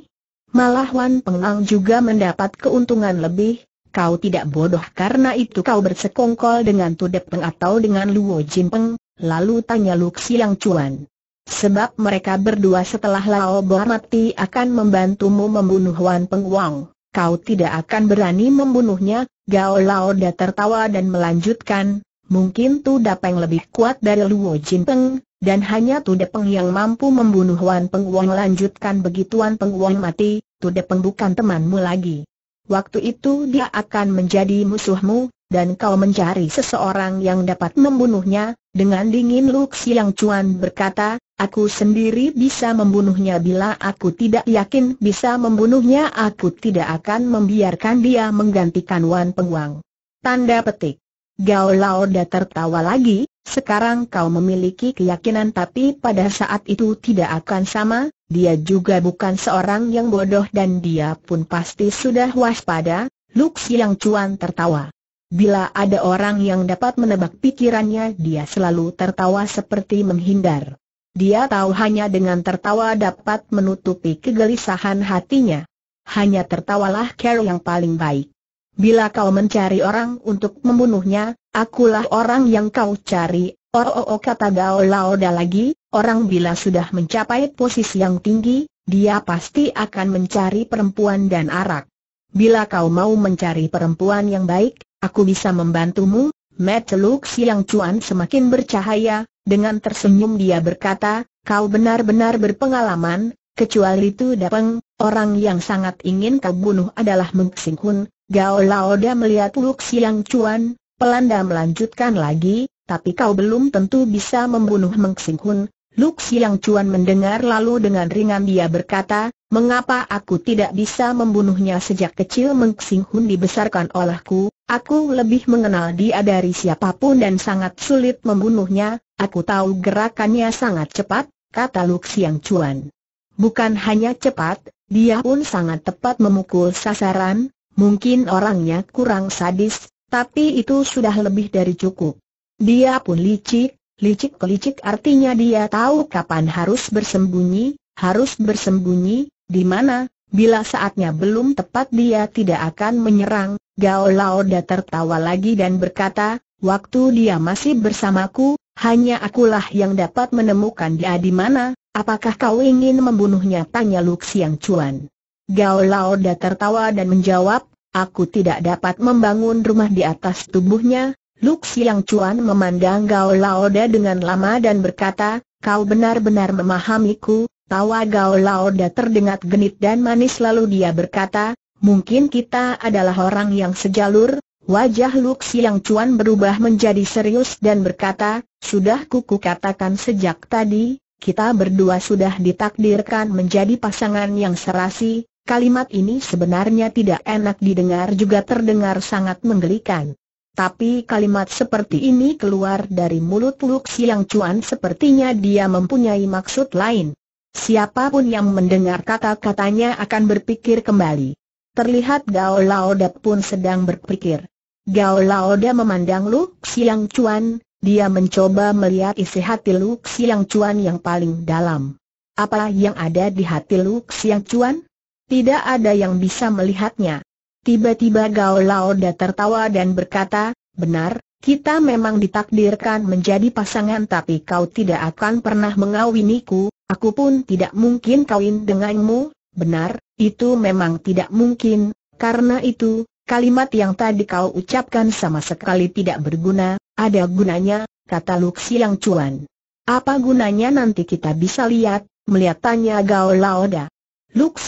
Malah Wan Peng Wang juga mendapat keuntungan lebih, kau tidak bodoh karena itu kau bersekongkol dengan Tu Depeng atau dengan Luo Jin Peng, Lalu tanya Luk Yang Cuan. Sebab mereka berdua setelah Lao Bo mati akan membantumu membunuh Wan Peng Wang. Kau tidak akan berani membunuhnya, Gao Lao Da tertawa dan melanjutkan, mungkin Tu Dapeng lebih kuat dari Luo Peng, dan hanya Tu peng yang mampu membunuh Wan Peng Wang. lanjutkan begitu Wan Peng Wang mati, Tu peng bukan temanmu lagi. Waktu itu dia akan menjadi musuhmu, dan kau mencari seseorang yang dapat membunuhnya, dengan dingin Luk Siang Chuan berkata, aku sendiri bisa membunuhnya bila aku tidak yakin bisa membunuhnya aku tidak akan membiarkan dia menggantikan Wan Pengwang. Tanda petik. Gao Lao Da tertawa lagi, sekarang kau memiliki keyakinan tapi pada saat itu tidak akan sama, dia juga bukan seorang yang bodoh dan dia pun pasti sudah waspada, Luk Siang Chuan tertawa. Bila ada orang yang dapat menebak pikirannya dia selalu tertawa seperti menghindar. Dia tahu hanya dengan tertawa dapat menutupi kegelisahan hatinya. Hanya tertawalah Carol yang paling baik. Bila kau mencari orang untuk membunuhnya, akulah orang yang kau cari. Oh, oh, oh kata Gao Laoda lagi, orang bila sudah mencapai posisi yang tinggi, dia pasti akan mencari perempuan dan arak. Bila kau mau mencari perempuan yang baik, Aku bisa membantumu, Matt Luk yang Cuan semakin bercahaya, dengan tersenyum dia berkata, kau benar-benar berpengalaman, kecuali itu Dapeng, orang yang sangat ingin kau bunuh adalah Meng Hun. Gao Laoda melihat Luk Cuan, pelanda melanjutkan lagi, tapi kau belum tentu bisa membunuh Meng Sing Hun. Luk Siang Cuan mendengar lalu dengan ringan dia berkata, Mengapa aku tidak bisa membunuhnya sejak kecil Meng Sing Hun dibesarkan olehku, Aku lebih mengenal dia dari siapapun dan sangat sulit membunuhnya, aku tahu gerakannya sangat cepat, kata Lu yang Chuan. Bukan hanya cepat, dia pun sangat tepat memukul sasaran, mungkin orangnya kurang sadis, tapi itu sudah lebih dari cukup. Dia pun licik, licik licik. artinya dia tahu kapan harus bersembunyi, harus bersembunyi, di mana, bila saatnya belum tepat dia tidak akan menyerang, Gao Laoda tertawa lagi dan berkata, waktu dia masih bersamaku, hanya akulah yang dapat menemukan dia di mana, apakah kau ingin membunuhnya? Tanya Lu Xiang Chuan. Gao Laoda tertawa dan menjawab, aku tidak dapat membangun rumah di atas tubuhnya. Lu Xiang Chuan memandang Gao Laoda dengan lama dan berkata, kau benar-benar memahamiku, Tawa Gao Laoda terdengar genit dan manis lalu dia berkata, Mungkin kita adalah orang yang sejalur, Wajah Luk Yang Cuan berubah menjadi serius dan berkata, Sudah kuku katakan sejak tadi, kita berdua sudah ditakdirkan menjadi pasangan yang serasi, kalimat ini sebenarnya tidak enak didengar juga terdengar sangat menggelikan. Tapi kalimat seperti ini keluar dari mulut Luk Yang Cuan sepertinya dia mempunyai maksud lain. Siapapun yang mendengar kata-katanya akan berpikir kembali. Terlihat Gao Laoda pun sedang berpikir. Gao Laoda memandang Lu Xiang Chuan, dia mencoba melihat isi hati Lu Xiang Chuan yang paling dalam. Apa yang ada di hati Lu Xiang Chuan? Tidak ada yang bisa melihatnya. Tiba-tiba Gao Laoda tertawa dan berkata, benar, kita memang ditakdirkan menjadi pasangan tapi kau tidak akan pernah mengawiniku, aku pun tidak mungkin kawin denganmu, Benar, itu memang tidak mungkin, karena itu, kalimat yang tadi kau ucapkan sama sekali tidak berguna, ada gunanya, kata yang Cuan. Apa gunanya nanti kita bisa lihat, melihat tanya Gao Laoda.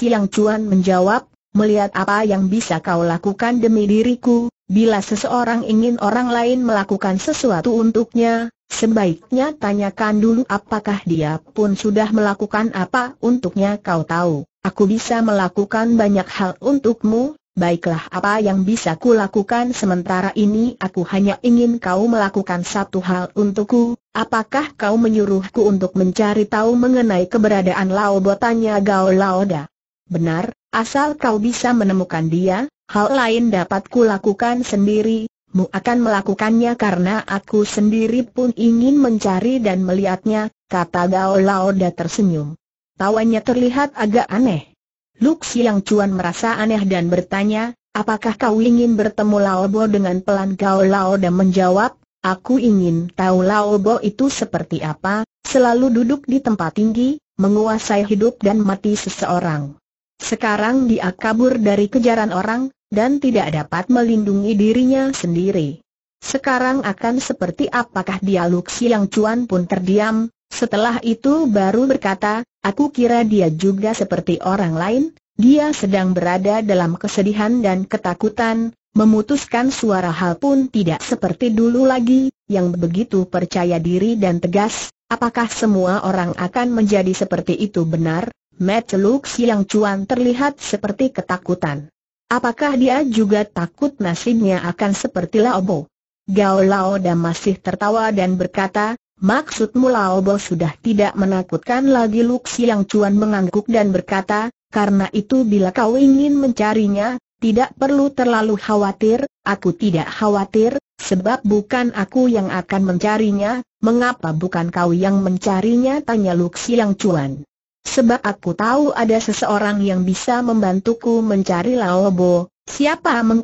yang Cuan menjawab, melihat apa yang bisa kau lakukan demi diriku, bila seseorang ingin orang lain melakukan sesuatu untuknya, sebaiknya tanyakan dulu apakah dia pun sudah melakukan apa untuknya kau tahu. Aku bisa melakukan banyak hal untukmu, baiklah apa yang bisa kulakukan sementara ini aku hanya ingin kau melakukan satu hal untukku, apakah kau menyuruhku untuk mencari tahu mengenai keberadaan Lao Botanya Gao Laoda? Benar, asal kau bisa menemukan dia, hal lain dapat kulakukan sendiri, mu akan melakukannya karena aku sendiri pun ingin mencari dan melihatnya, kata Gao Laoda tersenyum. Tawanya terlihat agak aneh. Luk Siang Cuan merasa aneh dan bertanya, apakah kau ingin bertemu Lao Bo dengan pelan Gao Lao dan menjawab, aku ingin tahu Lao Bo itu seperti apa, selalu duduk di tempat tinggi, menguasai hidup dan mati seseorang. Sekarang dia kabur dari kejaran orang, dan tidak dapat melindungi dirinya sendiri. Sekarang akan seperti apakah dia Luk Siang Cuan pun terdiam, setelah itu baru berkata, aku kira dia juga seperti orang lain, dia sedang berada dalam kesedihan dan ketakutan, memutuskan suara hal pun tidak seperti dulu lagi, yang begitu percaya diri dan tegas, apakah semua orang akan menjadi seperti itu benar? Matt Lux yang cuan terlihat seperti ketakutan. Apakah dia juga takut nasibnya akan seperti Laobo? Gao Laoda masih tertawa dan berkata, Maksudmu Laobo sudah tidak menakutkan lagi Luksi yang cuan mengangguk dan berkata, karena itu bila kau ingin mencarinya, tidak perlu terlalu khawatir, aku tidak khawatir, sebab bukan aku yang akan mencarinya, mengapa bukan kau yang mencarinya tanya Luksi yang cuan. Sebab aku tahu ada seseorang yang bisa membantuku mencari Laobo, siapa Meng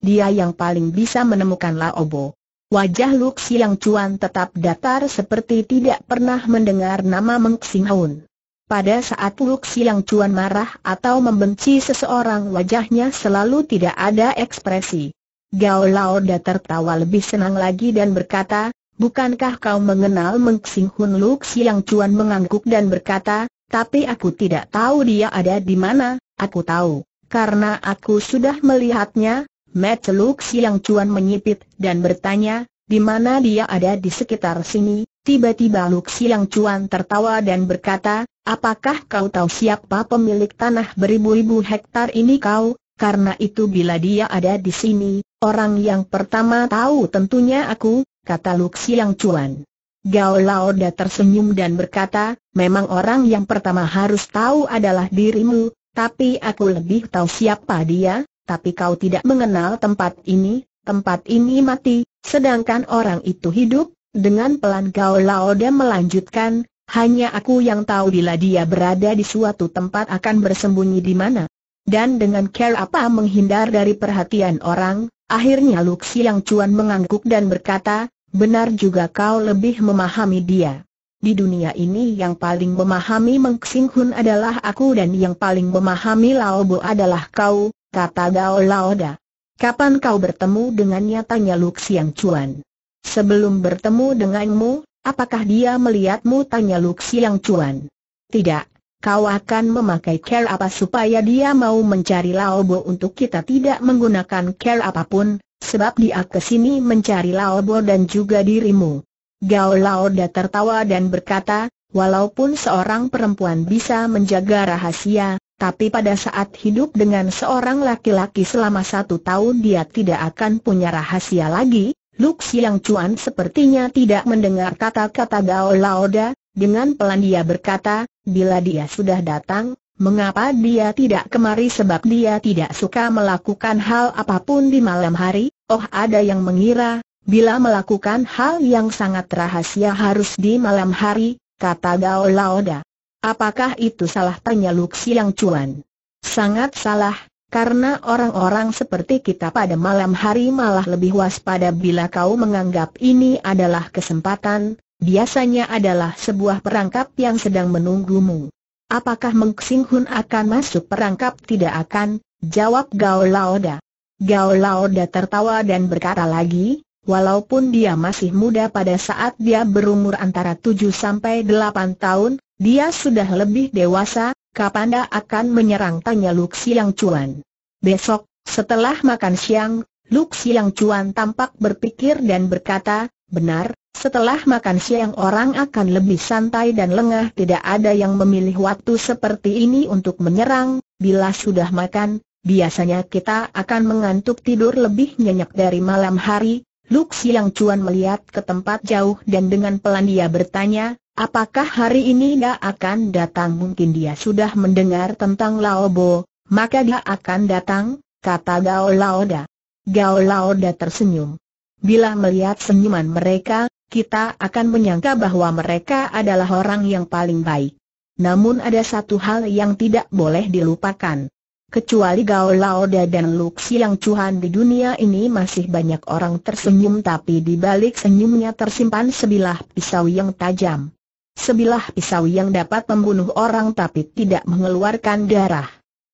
dia yang paling bisa menemukan Laobo. Wajah Luk Siang Cuan tetap datar seperti tidak pernah mendengar nama Meng Xinghun. Haun. Pada saat Luk Siang Cuan marah atau membenci seseorang wajahnya selalu tidak ada ekspresi. Gao Lao Da tertawa lebih senang lagi dan berkata, Bukankah kau mengenal Meng Xinghun? Hun Luk Siang Cuan mengangguk dan berkata, Tapi aku tidak tahu dia ada di mana, aku tahu, karena aku sudah melihatnya, Matt Luk Siang Cuan menyipit dan bertanya, di mana dia ada di sekitar sini? Tiba-tiba Luk Siang Cuan tertawa dan berkata, apakah kau tahu siapa pemilik tanah beribu-ribu hektar ini kau? Karena itu bila dia ada di sini, orang yang pertama tahu tentunya aku, kata Luk Siang Cuan. Gao Laoda tersenyum dan berkata, memang orang yang pertama harus tahu adalah dirimu, tapi aku lebih tahu siapa dia, tapi kau tidak mengenal tempat ini, tempat ini mati, sedangkan orang itu hidup, dengan pelan kau Laoda melanjutkan, hanya aku yang tahu bila dia berada di suatu tempat akan bersembunyi di mana. Dan dengan care apa menghindar dari perhatian orang, akhirnya Luxi yang cuan mengangguk dan berkata, benar juga kau lebih memahami dia. Di dunia ini yang paling memahami Meng adalah aku dan yang paling memahami Lao Bo adalah kau, kata Gao Laoda. Kapan kau bertemu dengannya tanya Luk Chuan. Sebelum bertemu denganmu, apakah dia melihatmu tanya Luk Chuan. Tidak, kau akan memakai care apa supaya dia mau mencari Laobo untuk kita tidak menggunakan care apapun, sebab dia kesini mencari Laobo dan juga dirimu. Gao Laoda tertawa dan berkata, walaupun seorang perempuan bisa menjaga rahasia, tapi pada saat hidup dengan seorang laki-laki selama satu tahun dia tidak akan punya rahasia lagi. Lux Yang Chuan sepertinya tidak mendengar kata-kata Gao Laoda, dengan pelan dia berkata, bila dia sudah datang, mengapa dia tidak kemari sebab dia tidak suka melakukan hal apapun di malam hari, oh ada yang mengira, bila melakukan hal yang sangat rahasia harus di malam hari, kata Gao Laoda. Apakah itu salah tanya yang cuan? Sangat salah, karena orang-orang seperti kita pada malam hari malah lebih waspada bila kau menganggap ini adalah kesempatan, biasanya adalah sebuah perangkap yang sedang menunggumu. Apakah Meng Hun akan masuk perangkap? Tidak akan, jawab Gao Laoda. Gao Laoda tertawa dan berkata lagi, Walaupun dia masih muda pada saat dia berumur antara tujuh sampai delapan tahun, dia sudah lebih dewasa, Kapanda akan menyerang tanya Luk Siang Cuan. Besok, setelah makan siang, Luk Siang Cuan tampak berpikir dan berkata, benar, setelah makan siang orang akan lebih santai dan lengah tidak ada yang memilih waktu seperti ini untuk menyerang, bila sudah makan, biasanya kita akan mengantuk tidur lebih nyenyak dari malam hari. Luk Siang Cuan melihat ke tempat jauh dan dengan pelan dia bertanya, Apakah hari ini dia akan datang? Mungkin dia sudah mendengar tentang Laobo, maka dia akan datang, kata Gao Laoda. Gao Laoda tersenyum. Bila melihat senyuman mereka, kita akan menyangka bahwa mereka adalah orang yang paling baik. Namun ada satu hal yang tidak boleh dilupakan. Kecuali Gao Laoda dan Luxi yang cuhan di dunia ini masih banyak orang tersenyum tapi di balik senyumnya tersimpan sebilah pisau yang tajam. Sebilah pisau yang dapat membunuh orang tapi tidak mengeluarkan darah.